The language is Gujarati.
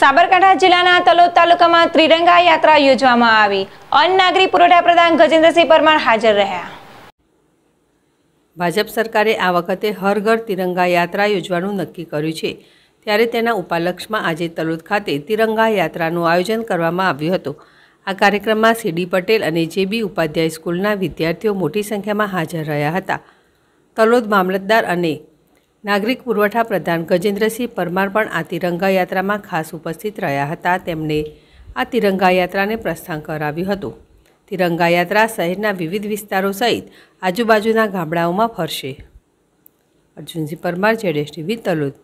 સાબરકાંઠા જિલ્લાના તલોદ તાલુકામાં ત્રિરંગા યાત્રા યોજવામાં આવી અન્ન નાગરિક પુરવઠા પ્રધાન ગજેન્દ્રસિંહ પરમાર હાજર રહ્યા ભાજપ સરકારે આ વખતે હર ઘર તિરંગા યાત્રા યોજવાનું નક્કી કર્યું છે ત્યારે તેના ઉપાલક્ષમાં આજે તલોદ ખાતે તિરંગા યાત્રાનું આયોજન કરવામાં આવ્યું હતું આ કાર્યક્રમમાં સીડી પટેલ અને જે બી ઉપાધ્યાય સ્કૂલના વિદ્યાર્થીઓ મોટી સંખ્યામાં હાજર રહ્યા હતા તલોદ મામલતદાર અને નાગરિક પુરવઠા પ્રધાન ગજેન્દ્રસિંહ પરમાર પણ આ તિરંગા યાત્રામાં ખાસ ઉપસ્થિત રહ્યા હતા તેમણે આ તિરંગા યાત્રાને પ્રસ્થાન કરાવ્યું હતું તિરંગા યાત્રા શહેરના વિવિધ વિસ્તારો સહિત આજુબાજુના ગામડાઓમાં ફરશે અર્જુનસિંહ પરમાર જેડેશ ટીવી તલુદ